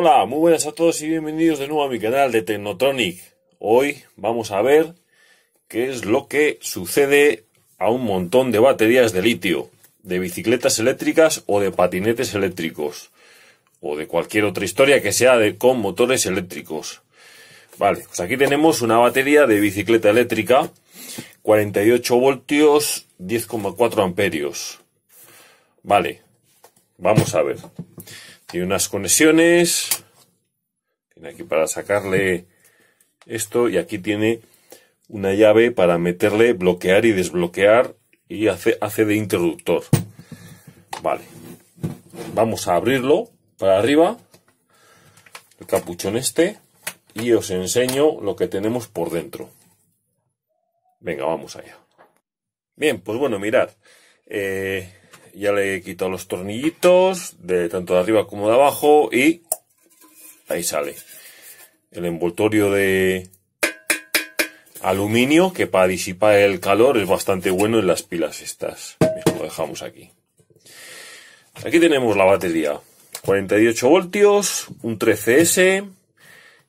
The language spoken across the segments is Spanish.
Hola, muy buenas a todos y bienvenidos de nuevo a mi canal de Tecnotronic. Hoy vamos a ver qué es lo que sucede a un montón de baterías de litio, de bicicletas eléctricas o de patinetes eléctricos, o de cualquier otra historia que sea de, con motores eléctricos. Vale, pues aquí tenemos una batería de bicicleta eléctrica, 48 voltios, 10,4 amperios. Vale, vamos a ver y unas conexiones. Tiene aquí para sacarle esto. Y aquí tiene una llave para meterle, bloquear y desbloquear. Y hace, hace de interruptor. Vale. Vamos a abrirlo para arriba. El capuchón este. Y os enseño lo que tenemos por dentro. Venga, vamos allá. Bien, pues bueno, mirad. Eh, ya le he quitado los tornillitos, de tanto de arriba como de abajo, y ahí sale. El envoltorio de aluminio, que para disipar el calor es bastante bueno en las pilas estas. Lo dejamos aquí. Aquí tenemos la batería. 48 voltios, un 13S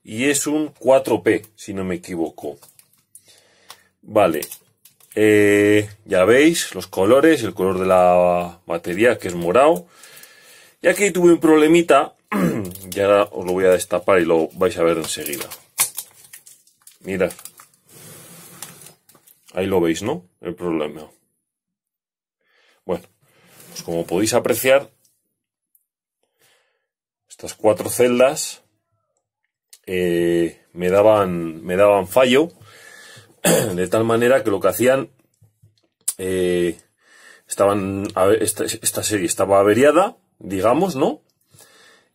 y es un 4P, si no me equivoco. Vale, eh, ya veis los colores, el color de la batería que es morado. Y aquí tuve un problemita, Ya os lo voy a destapar y lo vais a ver enseguida. Mira, Ahí lo veis, ¿no? El problema. Bueno, pues como podéis apreciar, estas cuatro celdas eh, me, daban, me daban fallo de tal manera que lo que hacían, eh, estaban, esta, serie estaba averiada, digamos, ¿no?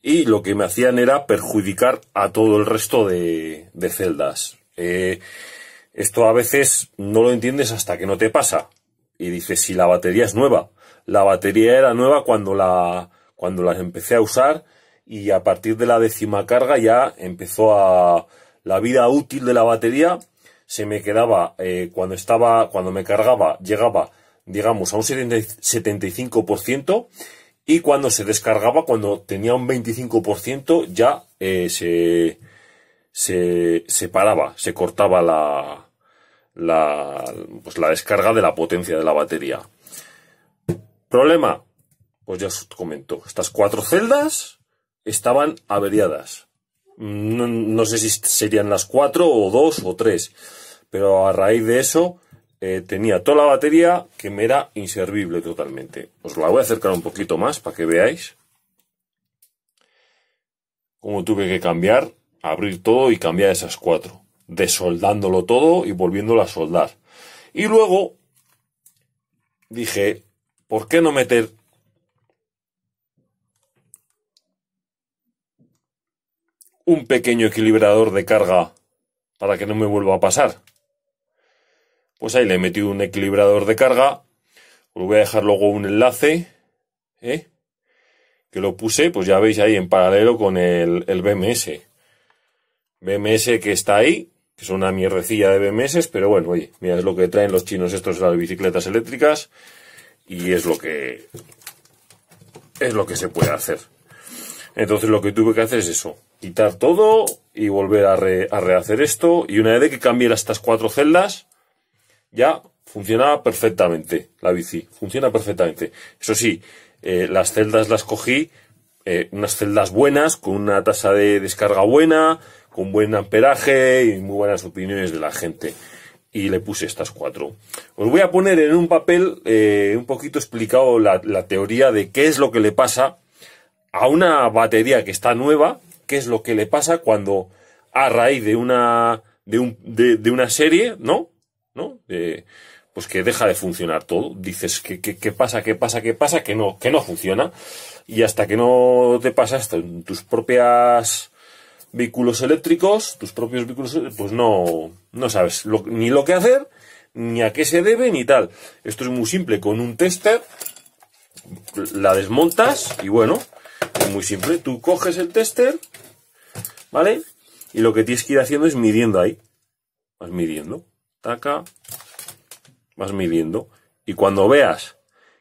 y lo que me hacían era perjudicar a todo el resto de, de celdas. Eh, esto a veces no lo entiendes hasta que no te pasa. Y dices, si la batería es nueva. La batería era nueva cuando la, cuando las empecé a usar y a partir de la décima carga ya empezó a, la vida útil de la batería se me quedaba, eh, cuando estaba, cuando me cargaba, llegaba, digamos, a un 75%, y cuando se descargaba, cuando tenía un 25%, ya eh, se, se, se paraba, se cortaba la, la, pues la descarga de la potencia de la batería. Problema, pues ya os comento, estas cuatro celdas estaban averiadas. No, sé si serían las cuatro o dos o tres. Pero a raíz de eso eh, tenía toda la batería que me era inservible totalmente. Os la voy a acercar un poquito más para que veáis cómo tuve que cambiar, abrir todo y cambiar esas cuatro. Desoldándolo todo y volviéndolo a soldar. Y luego dije, ¿por qué no meter un pequeño equilibrador de carga para que no me vuelva a pasar. Pues ahí le he metido un equilibrador de carga. Os voy a dejar luego un enlace ¿eh? que lo puse, pues ya veis ahí en paralelo con el, BMS. BMS que está ahí, que es una mierrecilla de BMS, pero bueno, oye, mira, es lo que traen los chinos estos las bicicletas eléctricas y es lo que es lo que se puede hacer. Entonces lo que tuve que hacer es eso, quitar todo y volver a, rehacer esto. Y una vez que cambiara estas cuatro celdas, ya funcionaba perfectamente la bici. Funciona perfectamente. Eso sí, eh, las celdas las cogí, eh, unas celdas buenas, con una tasa de descarga buena, con buen amperaje y muy buenas opiniones de la gente. Y le puse estas cuatro. Os voy a poner en un papel eh, un poquito explicado la teoría de qué es lo que le pasa a una batería que está nueva, qué es lo que le pasa cuando a raíz de una, de, una serie, ¿no? ¿No? pues que deja de funcionar todo. Dices que, qué pasa, qué pasa, qué pasa, que no, que no funciona. Y hasta que no te pasa, tus propias vehículos eléctricos, tus propios vehículos, pues no, no sabes ni lo que hacer, ni a qué se debe, ni tal. Esto es muy simple. Con un tester la desmontas y bueno, muy simple, tú coges el tester, ¿vale? Y lo que tienes que ir haciendo es midiendo ahí. Vas midiendo. Taca. Vas midiendo. Y cuando veas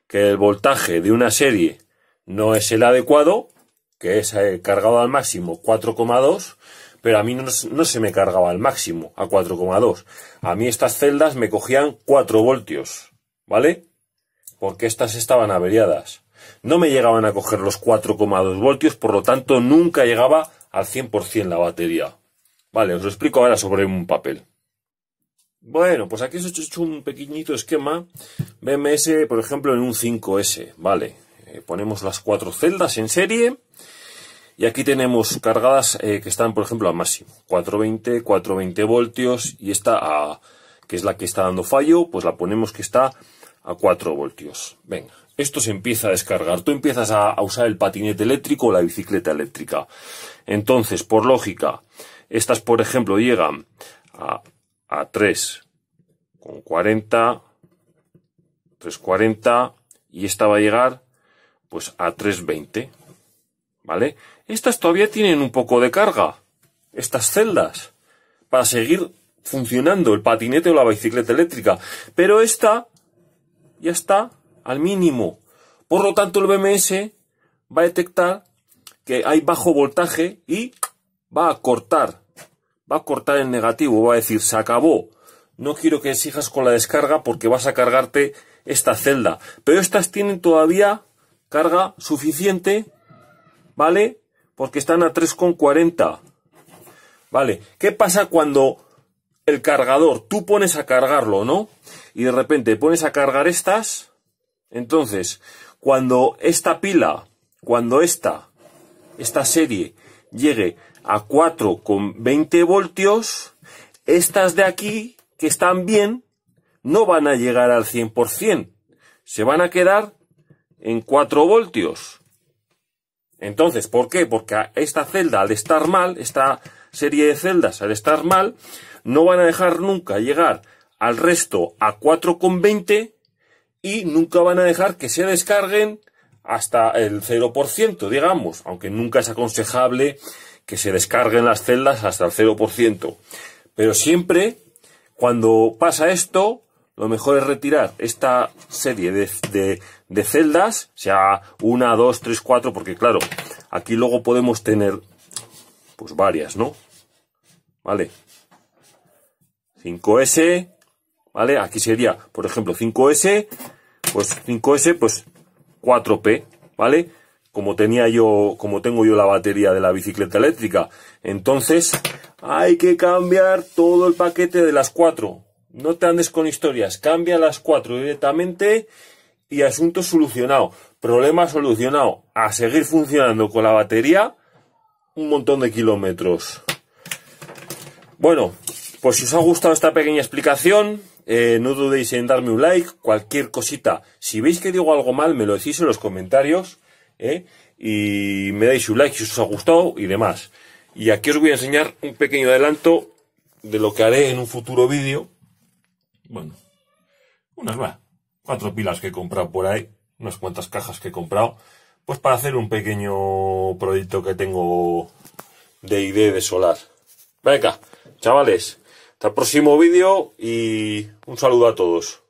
que el voltaje de una serie no es el adecuado, que es eh, cargado al máximo 4,2, pero a mí no, no, se me cargaba al máximo, a 4,2. A mí estas celdas me cogían 4 voltios, ¿vale? Porque estas estaban averiadas. No me llegaban a coger los 4,2 voltios, por lo tanto nunca llegaba al 100% la batería. Vale, os lo explico ahora sobre un papel. Bueno, pues aquí os he hecho un pequeñito esquema BMS, por ejemplo, en un 5S. Vale, eh, ponemos las cuatro celdas en serie y aquí tenemos cargadas eh, que están, por ejemplo, al máximo. 420, 420 voltios y esta, que es la que está dando fallo, pues la ponemos que está a 4 voltios. Venga, esto se empieza a descargar. Tú empiezas a, usar el patinete eléctrico o la bicicleta eléctrica. Entonces, por lógica, estas, por ejemplo, llegan a, a 3,40, 3,40 y esta va a llegar pues a 3,20. ¿Vale? Estas todavía tienen un poco de carga, estas celdas, para seguir funcionando el patinete o la bicicleta eléctrica. Pero esta ya está al mínimo. Por lo tanto, el BMS va a detectar que hay bajo voltaje y va a cortar. Va a cortar el negativo, va a decir, se acabó. No quiero que exijas con la descarga porque vas a cargarte esta celda. Pero estas tienen todavía carga suficiente, ¿vale? Porque están a 3,40. ¿Vale? ¿Qué pasa cuando el cargador, tú pones a cargarlo, ¿no? Y de repente pones a cargar estas entonces, cuando esta pila, cuando esta, esta serie llegue a 4,20 voltios, estas de aquí, que están bien, no van a llegar al 100%. Se van a quedar en 4 voltios. Entonces, ¿por qué? Porque esta celda, al estar mal, esta serie de celdas, al estar mal, no van a dejar nunca llegar al resto a 4,20 y nunca van a dejar que se descarguen hasta el 0%, digamos, aunque nunca es aconsejable que se descarguen las celdas hasta el 0%. Pero siempre, cuando pasa esto, lo mejor es retirar esta serie de, de, de celdas, sea una, dos, tres, cuatro, porque claro, aquí luego podemos tener pues varias, ¿no? Vale. 5S, ¿vale? Aquí sería, por ejemplo, 5S, pues 5S, pues 4P, ¿vale? Como tenía yo, como tengo yo la batería de la bicicleta eléctrica. Entonces, hay que cambiar todo el paquete de las 4. No te andes con historias, cambia las 4 directamente y asunto solucionado. Problema solucionado. A seguir funcionando con la batería un montón de kilómetros. Bueno, pues si os ha gustado esta pequeña explicación, eh, no dudéis en darme un like, cualquier cosita. Si veis que digo algo mal, me lo decís en los comentarios. ¿eh? Y me dais un like si os ha gustado y demás. Y aquí os voy a enseñar un pequeño adelanto de lo que haré en un futuro vídeo. Bueno, unas más. Cuatro pilas que he comprado por ahí. Unas cuantas cajas que he comprado. Pues para hacer un pequeño proyecto que tengo de idea de solar. Venga, chavales. Hasta el próximo vídeo y un saludo a todos.